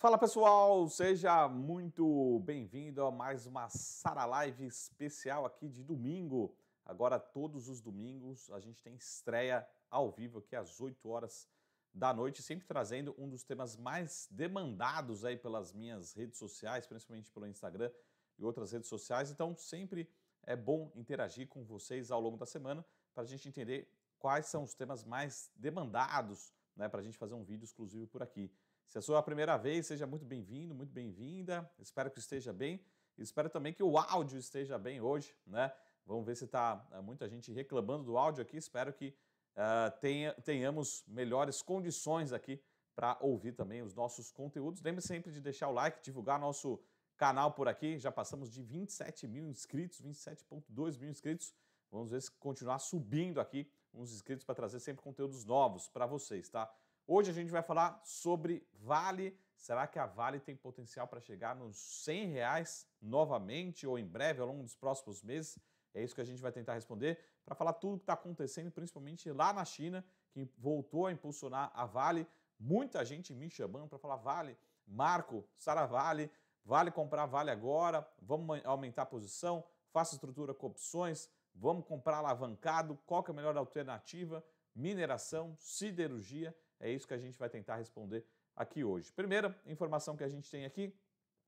Fala pessoal, seja muito bem-vindo a mais uma Sara Live especial aqui de domingo. Agora, todos os domingos, a gente tem estreia ao vivo aqui às 8 horas da noite, sempre trazendo um dos temas mais demandados aí pelas minhas redes sociais, principalmente pelo Instagram e outras redes sociais. Então, sempre é bom interagir com vocês ao longo da semana para a gente entender quais são os temas mais demandados, né, para a gente fazer um vídeo exclusivo por aqui. Se é a sua primeira vez, seja muito bem-vindo, muito bem-vinda. Espero que esteja bem. Espero também que o áudio esteja bem hoje, né? Vamos ver se está eh, muita gente reclamando do áudio aqui. Espero que uh, tenha, tenhamos melhores condições aqui para ouvir também os nossos conteúdos. Lembre sempre de deixar o like, divulgar nosso canal por aqui. Já passamos de 27 mil inscritos, 27,2 mil inscritos. Vamos ver se continuar subindo aqui uns inscritos para trazer sempre conteúdos novos para vocês, tá? Hoje a gente vai falar sobre Vale. Será que a Vale tem potencial para chegar nos 100 reais novamente ou em breve, ao longo dos próximos meses? É isso que a gente vai tentar responder para falar tudo o que está acontecendo, principalmente lá na China, que voltou a impulsionar a Vale. Muita gente me chamando para falar Vale, Marco, Sara Vale, vale comprar Vale agora, vamos aumentar a posição, faça estrutura com opções, vamos comprar alavancado, qual é a melhor alternativa? Mineração, siderurgia é isso que a gente vai tentar responder aqui hoje. Primeira informação que a gente tem aqui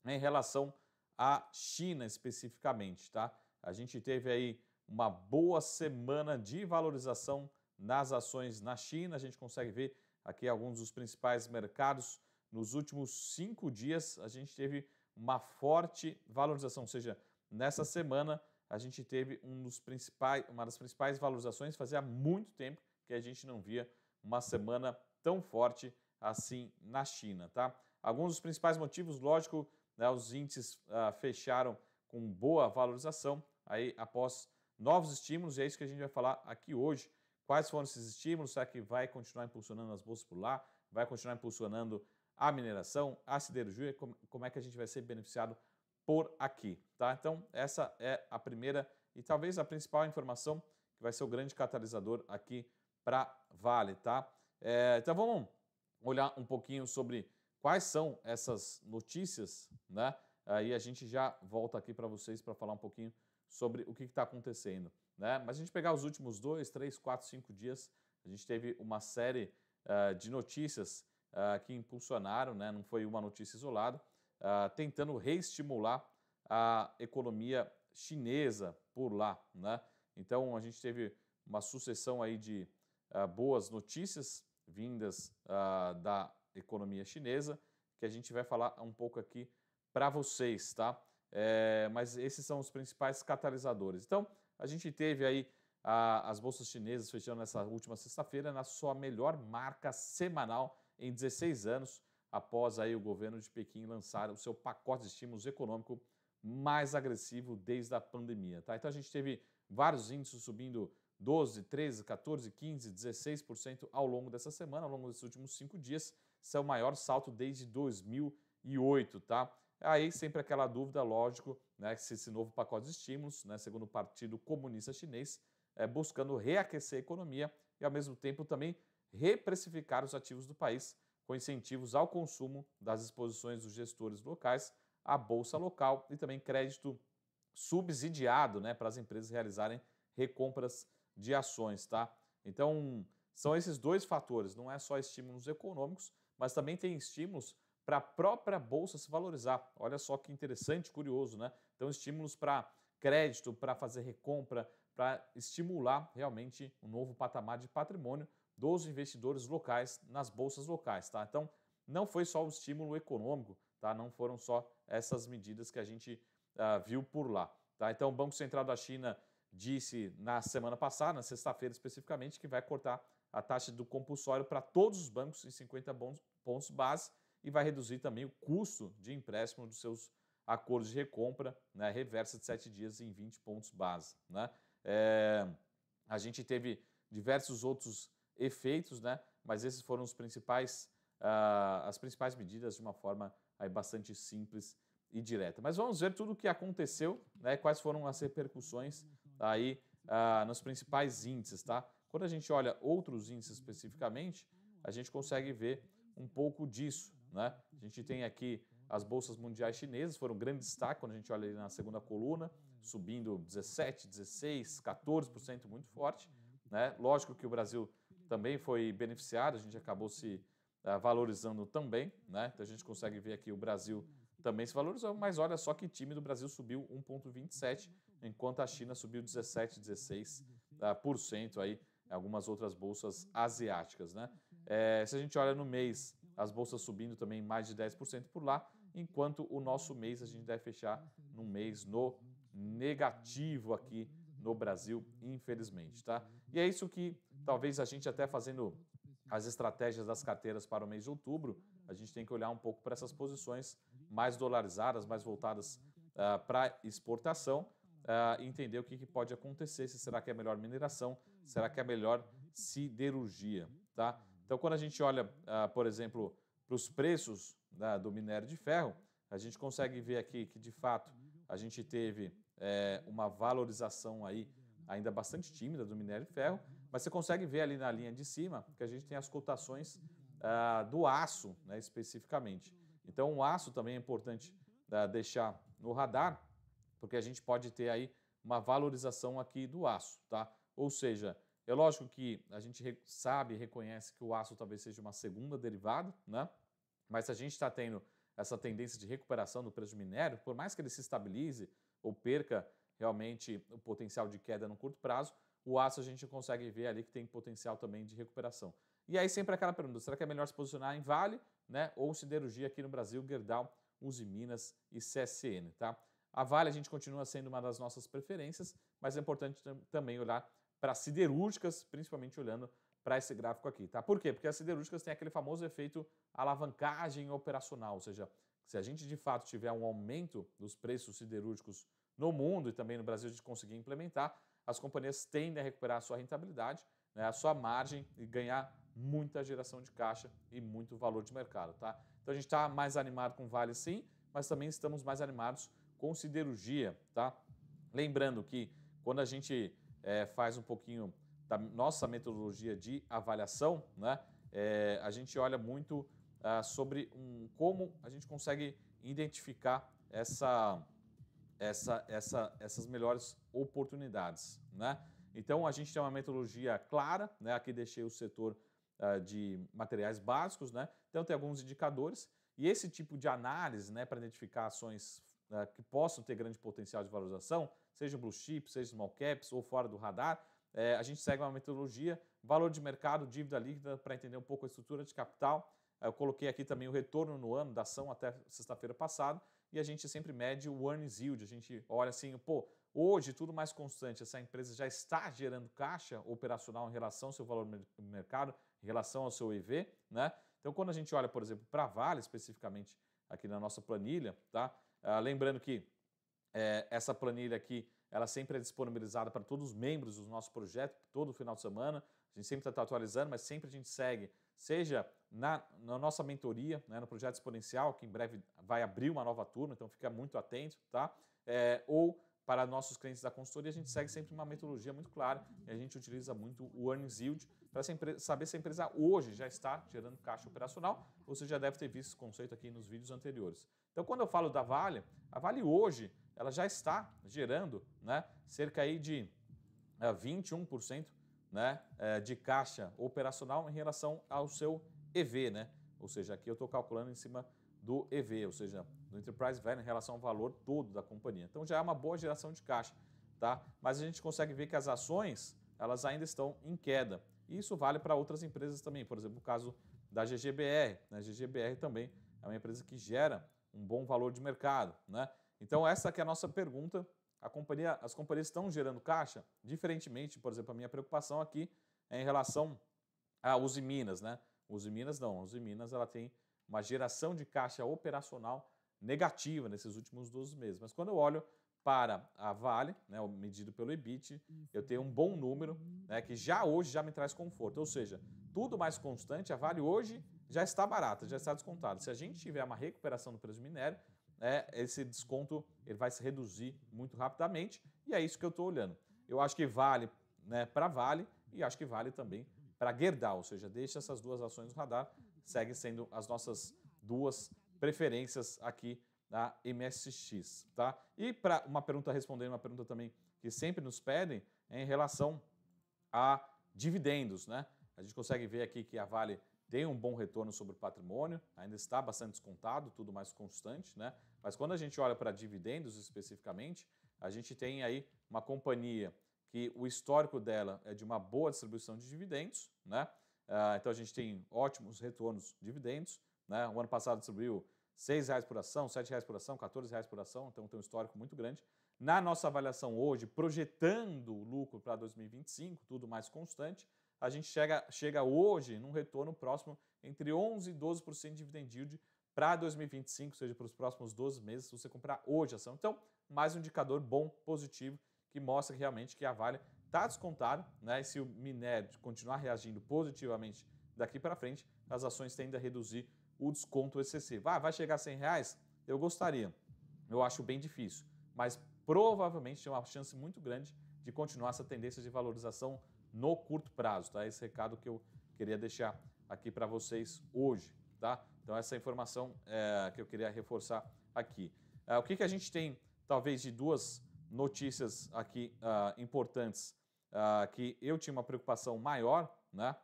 é em relação à China especificamente, tá? A gente teve aí uma boa semana de valorização nas ações na China. A gente consegue ver aqui alguns dos principais mercados. Nos últimos cinco dias, a gente teve uma forte valorização, ou seja, nessa semana a gente teve um dos principais, uma das principais valorizações. Fazia muito tempo que a gente não via uma semana tão forte assim na China, tá? Alguns dos principais motivos, lógico, né, os índices ah, fecharam com boa valorização aí após novos estímulos, e é isso que a gente vai falar aqui hoje. Quais foram esses estímulos? Será que vai continuar impulsionando as bolsas por lá? Vai continuar impulsionando a mineração, a siderurgia? Como é que a gente vai ser beneficiado por aqui? Tá? Então, essa é a primeira e talvez a principal informação que vai ser o grande catalisador aqui para Vale, tá? É, então vamos olhar um pouquinho sobre quais são essas notícias, né? Aí a gente já volta aqui para vocês para falar um pouquinho sobre o que está acontecendo, né? Mas a gente pegar os últimos dois, três, quatro, cinco dias, a gente teve uma série uh, de notícias uh, que impulsionaram, né? Não foi uma notícia isolada, uh, tentando reestimular a economia chinesa por lá, né? Então a gente teve uma sucessão aí de boas notícias vindas ah, da economia chinesa, que a gente vai falar um pouco aqui para vocês, tá? É, mas esses são os principais catalisadores. Então, a gente teve aí a, ah, as bolsas chinesas fechando nessa última sexta-feira na sua melhor marca semanal em 16 anos, após aí o governo de Pequim lançar o seu pacote de estímulos econômico mais agressivo desde a pandemia, tá? Então a gente teve vários índices subindo 12, 13, 14, 15, 16% ao longo dessa semana, ao longo desses últimos cinco dias. Esse é o maior salto desde 2008, tá? Aí sempre aquela dúvida, lógico, né, se esse novo pacote de estímulos, né, segundo o Partido Comunista Chinês, é, buscando reaquecer a economia e, ao mesmo tempo, também reprecificar os ativos do país com incentivos ao consumo das exposições dos gestores locais, à bolsa local e também crédito subsidiado né, para as empresas realizarem recompras de ações, tá? Então, são esses dois fatores, não é só estímulos econômicos, mas também tem estímulos para a própria bolsa se valorizar. Olha só que interessante, curioso, né? Então, estímulos para crédito, para fazer recompra, para estimular realmente um novo patamar de patrimônio dos investidores locais nas bolsas locais, tá? Então, não foi só o estímulo econômico, tá? Não foram só essas medidas que a gente uh, viu por lá, tá? Então, o Banco Central da China disse na semana passada, na sexta-feira especificamente, que vai cortar a taxa do compulsório para todos os bancos em 50 pontos base e vai reduzir também o custo de empréstimo dos seus acordos de recompra, né, reversa de 7 dias em 20 pontos base. Né? É, a gente teve diversos outros efeitos, né, mas esses foram os principais, uh, as principais medidas de uma forma aí, bastante simples e direta. Mas vamos ver tudo o que aconteceu, né, quais foram as repercussões aí ah, nos principais índices, tá? Quando a gente olha outros índices especificamente, a gente consegue ver um pouco disso, né? A gente tem aqui as bolsas mundiais chinesas, foram um grande destaque quando a gente olha ali na segunda coluna, subindo 17, 16, 14% muito forte, né? Lógico que o Brasil também foi beneficiado, a gente acabou se ah, valorizando também, né? Então a gente consegue ver aqui o Brasil também se valorizou, mas olha só que time do Brasil subiu 1,27 enquanto a China subiu 17, 16% ah, aí, algumas outras bolsas asiáticas, né? É, se a gente olha no mês, as bolsas subindo também mais de 10% por lá, enquanto o nosso mês a gente deve fechar num mês no negativo aqui no Brasil, infelizmente, tá? E é isso que talvez a gente até fazendo as estratégias das carteiras para o mês de outubro, a gente tem que olhar um pouco para essas posições mais dolarizadas, mais voltadas uh, para exportação, uh, entender o que, que, pode acontecer, se será que é melhor mineração, será que é melhor siderurgia, tá? Então, quando a gente olha, uh, por exemplo, para os preços né, do minério de ferro, a gente consegue ver aqui que, de fato, a gente teve é, uma valorização aí ainda bastante tímida do minério de ferro, mas você consegue ver ali na linha de cima que a gente tem as cotações uh, do aço, né, especificamente. Então, o aço também é importante uh, deixar no radar, porque a gente pode ter aí uma valorização aqui do aço, tá? Ou seja, é lógico que a gente sabe, reconhece que o aço talvez seja uma segunda derivada, né? Mas se a gente está tendo essa tendência de recuperação do preço do minério, por mais que ele se estabilize ou perca realmente o potencial de queda no curto prazo, o aço a gente consegue ver ali que tem potencial também de recuperação. E aí sempre aquela pergunta, será que é melhor se posicionar em Vale, né, ou siderurgia aqui no Brasil, Gerdau, Uzi Minas e CSN, tá? A Vale a gente continua sendo uma das nossas preferências, mas é importante também olhar para siderúrgicas, principalmente olhando para esse gráfico aqui, tá? Por quê? Porque as siderúrgicas têm aquele famoso efeito alavancagem operacional, ou seja, se a gente de fato tiver um aumento dos preços siderúrgicos no mundo e também no Brasil de conseguir implementar, as companhias tendem a recuperar a sua rentabilidade, né, a sua margem e ganhar muita geração de caixa e muito valor de mercado, tá? Então a gente está mais animado com Vale sim, mas também estamos mais animados com siderurgia, tá? Lembrando que quando a gente é, faz um pouquinho da nossa metodologia de avaliação, né? É, a gente olha muito ah, sobre um, como a gente consegue identificar essa, essa, essa, essas melhores oportunidades, né? Então a gente tem uma metodologia clara, né? Aqui deixei o setor ah, de materiais básicos, né? Então tem alguns indicadores e esse tipo de análise, né, para identificar ações né, que possam ter grande potencial de valorização, seja blue chip, seja small caps ou fora do radar, é, a gente segue uma metodologia, valor de mercado, dívida líquida, para entender um pouco a estrutura de capital. É, eu coloquei aqui também o retorno no ano da ação até sexta-feira passada e a gente sempre mede o earnings yield. A gente olha assim, pô, hoje tudo mais constante, essa empresa já está gerando caixa operacional em relação ao seu valor de mercado, em relação ao seu EV, né? Então, quando a gente olha, por exemplo, para a Vale especificamente aqui na nossa planilha, tá? Ah, lembrando que é, essa planilha aqui ela sempre é disponibilizada para todos os membros do nosso projeto, todo final de semana. A gente sempre está atualizando, mas sempre a gente segue, seja na, na nossa mentoria, né, no projeto exponencial, que em breve vai abrir uma nova turma, então fica muito atento, tá? É, ou para nossos clientes da consultoria, a gente segue sempre uma metodologia muito clara e a gente utiliza muito o Earnings Yield, para saber se a empresa hoje já está gerando caixa operacional, você já deve ter visto esse conceito aqui nos vídeos anteriores. Então, quando eu falo da Vale, a Vale hoje ela já está gerando né, cerca aí de 21% eh, né, eh, de caixa operacional em relação ao seu EV, né? Ou seja, aqui eu estou calculando em cima do EV, ou seja, do Enterprise Value em relação ao valor todo da companhia. Então já é uma boa geração de caixa, tá? Mas a gente consegue ver que as ações, elas ainda estão em queda. E isso vale para outras empresas também, por exemplo, o caso da GGBR. Né? A GGBR também é uma empresa que gera um bom valor de mercado. Né? Então, essa que é a nossa pergunta. A companhia, as companhias estão gerando caixa? Diferentemente, por exemplo, a minha preocupação aqui é em relação à Uzi Minas. Né? Uzi Minas não, Uzi Minas ela tem uma geração de caixa operacional negativa nesses últimos 12 meses. Mas quando eu olho para a Vale, né, medido pelo EBIT, eu tenho um bom número, uhum. né, que já hoje já me traz conforto. Ou seja, tudo mais constante, a Vale hoje já está barata, já está descontada. Se a gente tiver uma recuperação do preço do minério, né, esse desconto ele vai se reduzir muito rapidamente e é isso que eu estou olhando. Eu acho que vale né, para Vale e acho que vale também para Gerdau, ou seja, deixa essas duas ações no radar, seguem sendo as nossas duas preferências aqui da MSX, tá? E para uma pergunta respondendo uma pergunta também que sempre nos pedem é em relação a dividendos, né? A gente consegue ver aqui que a Vale tem um bom retorno sobre o patrimônio, ainda está bastante descontado, tudo mais constante, né? Mas quando a gente olha para dividendos especificamente, a gente tem aí uma companhia que o histórico dela é de uma boa distribuição de dividendos, né? Ah, então a gente tem ótimos retornos de dividendos, né? O ano passado distribuiu 6 reais por ação, 7 reais por ação, 14 reais por ação, então tem um histórico muito grande. Na nossa avaliação hoje, projetando o lucro para 2025, tudo mais constante, a gente chega, chega hoje num retorno próximo entre 11% e 12% de dividend yield para 2025, ou seja, para os próximos 12 meses, se você comprar hoje a ação. Então, mais um indicador bom, positivo, que mostra realmente que a Vale está descontada, né? E se o minério continuar reagindo positivamente daqui para frente, as ações tendem a reduzir o desconto excessivo. Ah, vai chegar a 100 reais? Eu gostaria. Eu acho bem difícil. Mas provavelmente tem uma chance muito grande de continuar essa tendência de valorização no curto prazo. Tá? Esse recado que eu queria deixar aqui para vocês hoje. Tá? Então, essa informação é, que eu queria reforçar aqui. É, o que, que a gente tem, talvez, de duas notícias aqui uh, importantes uh, que eu tinha uma preocupação maior, né?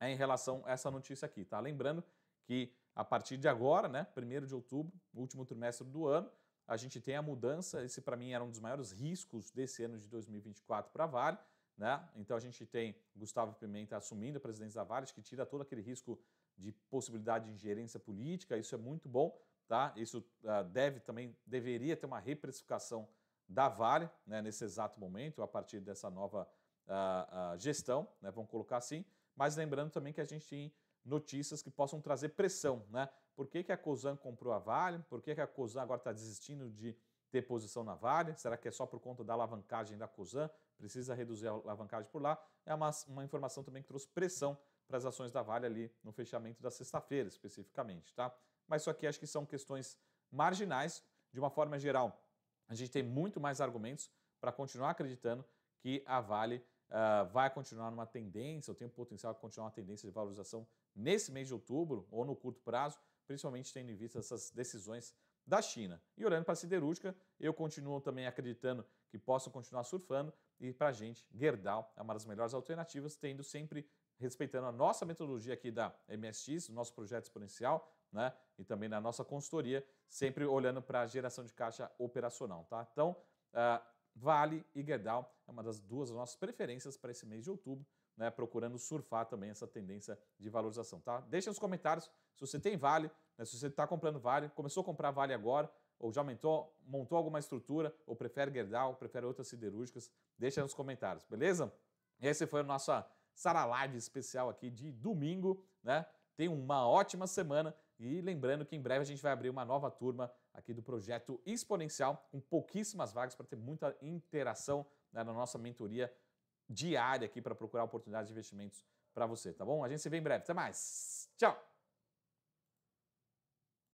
é em relação a essa notícia aqui, tá? Lembrando que a partir de agora, né, 1 de outubro, último trimestre do ano, a gente tem a mudança, esse para mim era um dos maiores riscos desse ano de 2024 para a Vale, né? Então a gente tem Gustavo Pimenta assumindo a presidência da Vale, que tira todo aquele risco de possibilidade de ingerência política, isso é muito bom, tá? Isso uh, deve também deveria ter uma reprecificação da Vale, né, nesse exato momento, a partir dessa nova uh, uh, gestão, né, vamos colocar assim mas lembrando também que a gente tem notícias que possam trazer pressão, né? Por que, que a Cosan comprou a Vale? Por que, que a Cosan agora está desistindo de ter posição na Vale? Será que é só por conta da alavancagem da Cosan? Precisa reduzir a alavancagem por lá? É uma, uma informação também que trouxe pressão para as ações da Vale ali no fechamento da sexta-feira, especificamente, tá? Mas isso aqui acho que são questões marginais. De uma forma geral, a gente tem muito mais argumentos para continuar acreditando que a Vale uh, vai continuar numa tendência, ou tem o potencial de continuar uma tendência de valorização nesse mês de outubro ou no curto prazo, principalmente tendo em vista essas decisões da China. E olhando para a siderúrgica, eu continuo também acreditando que possam continuar surfando e para a gente, Gerdau é uma das melhores alternativas, tendo sempre respeitando a nossa metodologia aqui da MSX, o nosso projeto exponencial, né? E também na nossa consultoria, sempre olhando para a geração de caixa operacional, tá? Então, uh, Vale e Gerdau é uma das duas nossas preferências para esse mês de outubro, né, procurando surfar também essa tendência de valorização, tá? Deixa nos comentários se você tem Vale, né, se você está comprando Vale, começou a comprar Vale agora, ou já aumentou, montou alguma estrutura, ou prefere Gerdau, ou prefere outras siderúrgicas, deixa nos comentários, beleza? E esse foi a nossa Sara Live especial aqui de domingo, né? Tenha uma ótima semana e lembrando que em breve a gente vai abrir uma nova turma aqui do projeto Exponencial, com pouquíssimas vagas para ter muita interação né, na nossa mentoria diária aqui para procurar oportunidades de investimentos para você, tá bom? A gente se vê em breve. Até mais. Tchau.